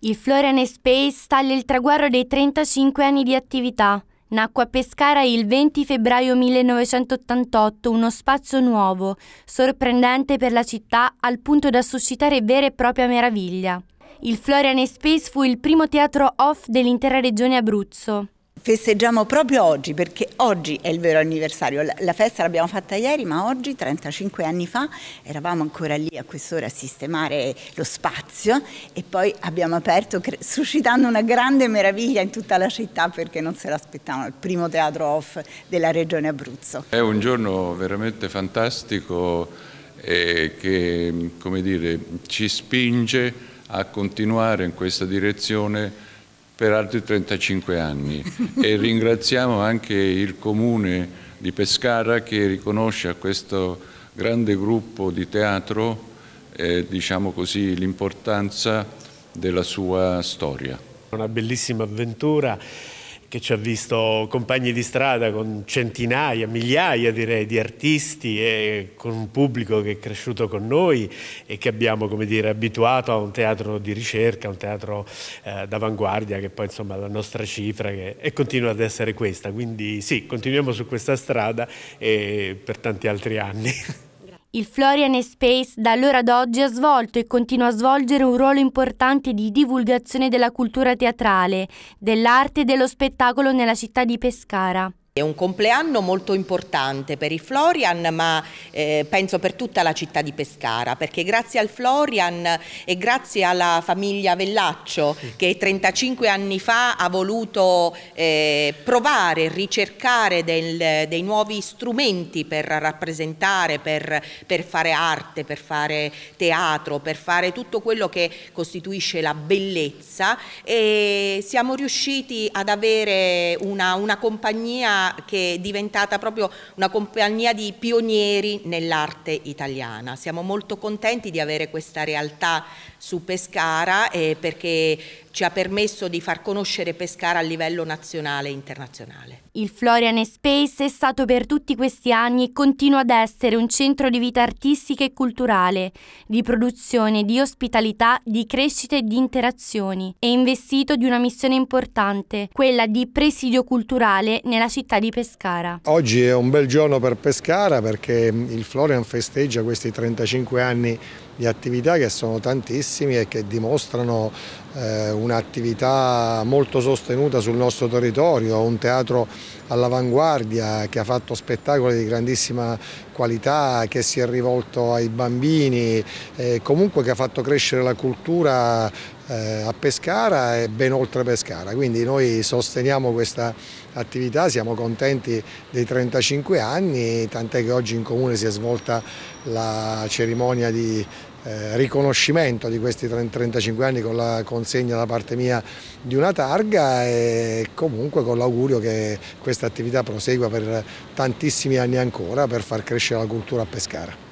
Il Florian Space stalle il traguardo dei 35 anni di attività. Nacque a Pescara il 20 febbraio 1988 uno spazio nuovo, sorprendente per la città al punto da suscitare vera e propria meraviglia. Il Florian Space fu il primo teatro off dell'intera regione Abruzzo festeggiamo proprio oggi perché oggi è il vero anniversario. La festa l'abbiamo fatta ieri, ma oggi, 35 anni fa, eravamo ancora lì a quest'ora a sistemare lo spazio e poi abbiamo aperto suscitando una grande meraviglia in tutta la città perché non se l'aspettavano, il primo teatro off della regione Abruzzo. È un giorno veramente fantastico eh, che dire, ci spinge a continuare in questa direzione per altri 35 anni e ringraziamo anche il comune di Pescara che riconosce a questo grande gruppo di teatro eh, diciamo l'importanza della sua storia. Una bellissima avventura che ci ha visto compagni di strada con centinaia, migliaia direi di artisti e con un pubblico che è cresciuto con noi e che abbiamo come dire, abituato a un teatro di ricerca, un teatro eh, d'avanguardia che poi insomma è la nostra cifra che, e continua ad essere questa. Quindi sì, continuiamo su questa strada e per tanti altri anni. Il Florian Space da allora ad oggi ha svolto e continua a svolgere un ruolo importante di divulgazione della cultura teatrale, dell'arte e dello spettacolo nella città di Pescara. È un compleanno molto importante per i Florian ma eh, penso per tutta la città di Pescara perché grazie al Florian e grazie alla famiglia Vellaccio che 35 anni fa ha voluto eh, provare, ricercare del, dei nuovi strumenti per rappresentare, per, per fare arte, per fare teatro, per fare tutto quello che costituisce la bellezza e siamo riusciti ad avere una, una compagnia che è diventata proprio una compagnia di pionieri nell'arte italiana. Siamo molto contenti di avere questa realtà su Pescara eh, perché ci ha permesso di far conoscere Pescara a livello nazionale e internazionale. Il Florian Space è stato per tutti questi anni e continua ad essere un centro di vita artistica e culturale, di produzione, di ospitalità, di crescita e di interazioni. È investito di una missione importante, quella di presidio culturale nella città di Pescara. Oggi è un bel giorno per Pescara perché il Florian festeggia questi 35 anni di attività che sono tantissimi e che dimostrano eh, un'attività molto sostenuta sul nostro territorio, un teatro all'avanguardia che ha fatto spettacoli di grandissima qualità, che si è rivolto ai bambini, eh, comunque che ha fatto crescere la cultura eh, a Pescara e ben oltre Pescara. Quindi noi sosteniamo questa attività, siamo contenti dei 35 anni, tant'è che oggi in comune si è svolta la cerimonia di eh, riconoscimento di questi 35 anni con la consegna da parte mia di una targa e comunque con l'augurio che questa attività prosegua per tantissimi anni ancora per far crescere la cultura a Pescara.